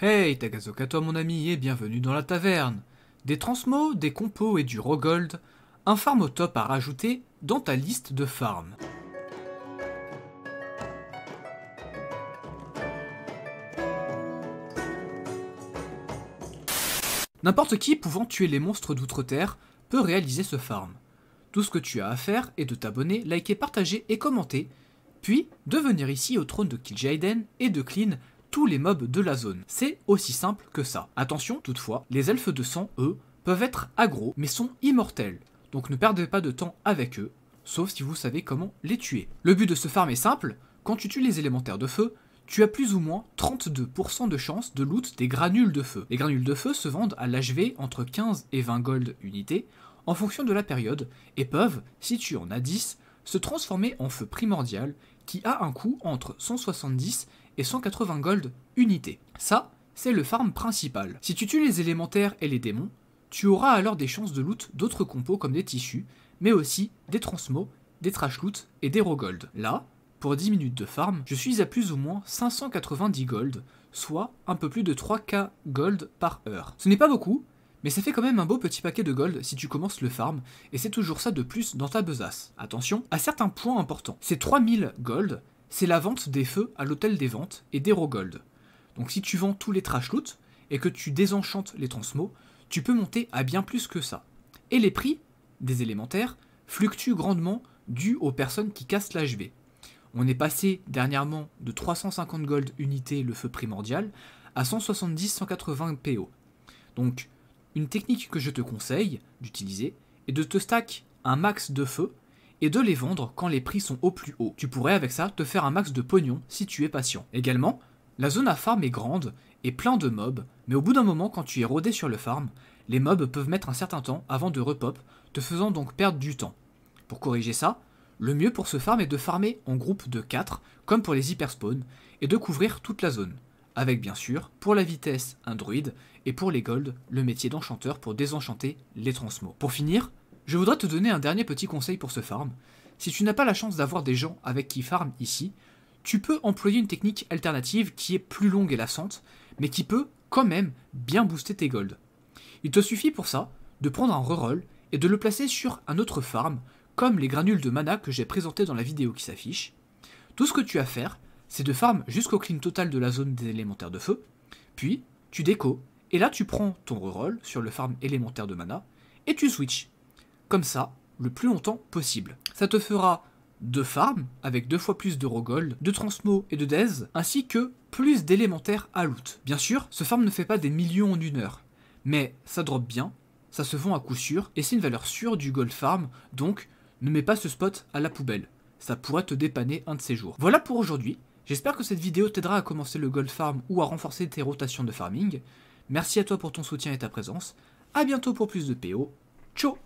Hey Tagazokato mon ami et bienvenue dans la taverne. Des transmos, des compos et du rogold, un farm au top à rajouter dans ta liste de farms. N'importe qui pouvant tuer les monstres d'outre-terre peut réaliser ce farm. Tout ce que tu as à faire est de t'abonner, liker, partager et commenter, puis de venir ici au trône de Kil'jaeden et de Clean les mobs de la zone. C'est aussi simple que ça. Attention toutefois, les elfes de sang, eux, peuvent être aggro mais sont immortels, donc ne perdez pas de temps avec eux, sauf si vous savez comment les tuer. Le but de ce farm est simple, quand tu tues les élémentaires de feu, tu as plus ou moins 32% de chance de loot des granules de feu. Les granules de feu se vendent à l'HV entre 15 et 20 gold unités en fonction de la période et peuvent, si tu en as 10, se transformer en feu primordial qui a un coût entre 170 et et 180 gold unité. Ça, c'est le farm principal. Si tu tues les élémentaires et les démons, tu auras alors des chances de loot d'autres compos comme des tissus, mais aussi des transmos, des trash loot et des raw gold. Là, pour 10 minutes de farm, je suis à plus ou moins 590 gold, soit un peu plus de 3k gold par heure. Ce n'est pas beaucoup, mais ça fait quand même un beau petit paquet de gold si tu commences le farm, et c'est toujours ça de plus dans ta besace. Attention à certains points importants. Ces 3000 gold, c'est la vente des feux à l'hôtel des ventes et des Rogold. Donc si tu vends tous les trash loot et que tu désenchantes les transmos, tu peux monter à bien plus que ça. Et les prix des élémentaires fluctuent grandement dû aux personnes qui cassent l'HB. On est passé dernièrement de 350 gold unité le feu primordial à 170-180 PO. Donc une technique que je te conseille d'utiliser est de te stack un max de feu et de les vendre quand les prix sont au plus haut. Tu pourrais avec ça te faire un max de pognon si tu es patient. Également, la zone à farm est grande et plein de mobs, mais au bout d'un moment quand tu es rodé sur le farm, les mobs peuvent mettre un certain temps avant de repop, te faisant donc perdre du temps. Pour corriger ça, le mieux pour ce farm est de farmer en groupe de 4, comme pour les hyperspawns, et de couvrir toute la zone. Avec bien sûr, pour la vitesse, un druide, et pour les golds, le métier d'enchanteur pour désenchanter les transmots. Pour finir, je voudrais te donner un dernier petit conseil pour ce farm. Si tu n'as pas la chance d'avoir des gens avec qui farm ici, tu peux employer une technique alternative qui est plus longue et lassante, mais qui peut quand même bien booster tes golds. Il te suffit pour ça de prendre un reroll et de le placer sur un autre farm, comme les granules de mana que j'ai présenté dans la vidéo qui s'affiche. Tout ce que tu as à faire, c'est de farm jusqu'au clean total de la zone des élémentaires de feu, puis tu déco, et là tu prends ton reroll sur le farm élémentaire de mana, et tu switches comme ça le plus longtemps possible. Ça te fera deux farms avec deux fois plus de Rogol, de Transmo et de Dez, ainsi que plus d'élémentaires à loot. Bien sûr, ce farm ne fait pas des millions en une heure, mais ça drop bien, ça se vend à coup sûr, et c'est une valeur sûre du gold farm, donc ne mets pas ce spot à la poubelle. Ça pourrait te dépanner un de ces jours. Voilà pour aujourd'hui. J'espère que cette vidéo t'aidera à commencer le gold farm ou à renforcer tes rotations de farming. Merci à toi pour ton soutien et ta présence. à bientôt pour plus de PO. Ciao